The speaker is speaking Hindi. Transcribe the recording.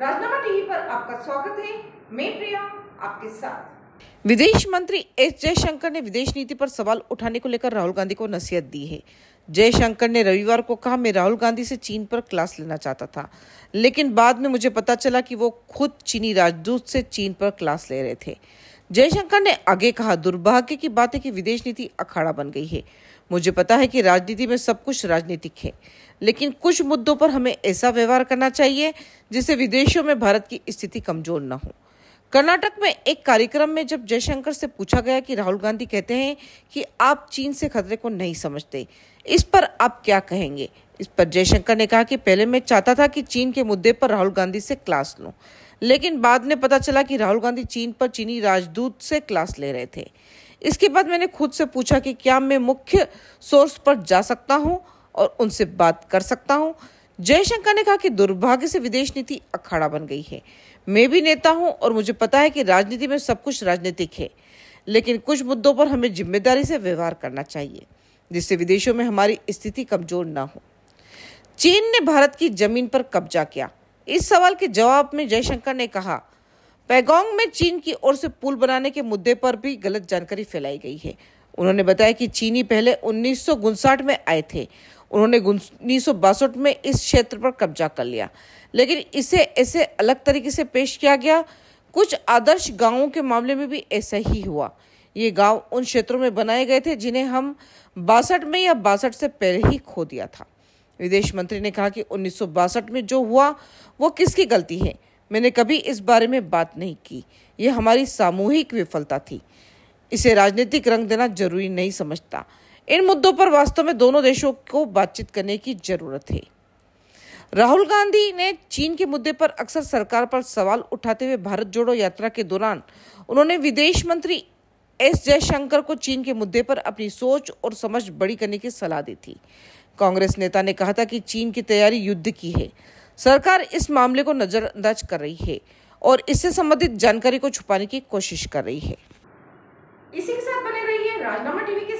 राजनामा टीवी पर आपका स्वागत है मैं प्रिया आपके साथ विदेश मंत्री एस जयशंकर ने विदेश नीति पर सवाल उठाने को लेकर राहुल गांधी को नसीहत दी है जयशंकर ने रविवार को कहा मैं राहुल गांधी से चीन पर क्लास लेना चाहता था लेकिन बाद में मुझे पता चला कि वो खुद चीनी राजदूत से चीन पर क्लास ले रहे थे जयशंकर ने आगे कहा दुर्भाग्य की बात है कि विदेश नीति अखाड़ा बन गई है मुझे पता है कि राजनीति में सब कुछ राजनीतिक है लेकिन कुछ मुद्दों पर हमें ऐसा व्यवहार करना चाहिए जिससे विदेशों में भारत की स्थिति कमजोर न हो कर्नाटक में एक कार्यक्रम में जब जयशंकर से पूछा गया कि राहुल गांधी कहते हैं कि आप चीन से खतरे को नहीं समझते इस पर आप क्या कहेंगे इस पर जयशंकर ने कहा कि पहले मैं चाहता था कि चीन के मुद्दे पर राहुल गांधी से क्लास लूं लेकिन बाद में पता चला कि राहुल गांधी चीन पर चीनी राजदूत से क्लास ले रहे थे इसके बाद मैंने खुद से पूछा कि क्या मैं मुख्य सोर्स पर जा सकता हूं और उनसे बात कर सकता हूं जयशंकर ने कहा कि दुर्भाग्य से विदेश नीति अखाड़ा बन गई है मैं भी नेता हूं और मुझे पता है कि राजनीति में सब कुछ राजनीतिक है लेकिन कुछ मुद्दों पर हमें जिम्मेदारी से व्यवहार करना चाहिए जिससे विदेशों में हमारी स्थिति कमजोर ना हो चीन ने भारत की जमीन पर कब्जा किया इस सवाल के जवाब में जयशंकर ने कहा पैगोंग में चीन की ओर से पुल बनाने के मुद्दे पर भी गलत जानकारी फैलाई गई है उन्होंने बताया कि चीनी पहले उन्नीस में आए थे उन्होंने उन्नीस में इस क्षेत्र पर कब्जा कर लिया लेकिन इसे ऐसे अलग तरीके से पेश किया गया कुछ आदर्श गांवों के मामले में भी ऐसा ही हुआ ये गांव उन क्षेत्रों में बनाए गए थे जिन्हें हम बासठ में या बासठ से पहले ही खो दिया था विदेश मंत्री ने कहा कि उन्नीस में जो हुआ वो किसकी गलती है मैंने कभी इस बारे में बात नहीं की ये हमारी सामूहिक विफलता थी इसे राजनीतिक रंग देना जरूरी नहीं समझता इन मुद्दों पर वास्तव में दोनों देशों को बातचीत करने की जरूरत है राहुल गांधी ने चीन के मुद्दे पर अक्सर सरकार पर सवाल उठाते हुए भारत जोड़ो यात्रा के दौरान उन्होंने विदेश मंत्री एस जयशंकर को चीन के मुद्दे पर अपनी सोच और समझ बड़ी करने की सलाह दी थी कांग्रेस नेता ने कहा था कि चीन की तैयारी युद्ध की है सरकार इस मामले को नज़रअंदाज कर रही है और इससे संबंधित जानकारी को छुपाने की कोशिश कर रही है इसी के साथ बने रहिए राजनामा टीवी के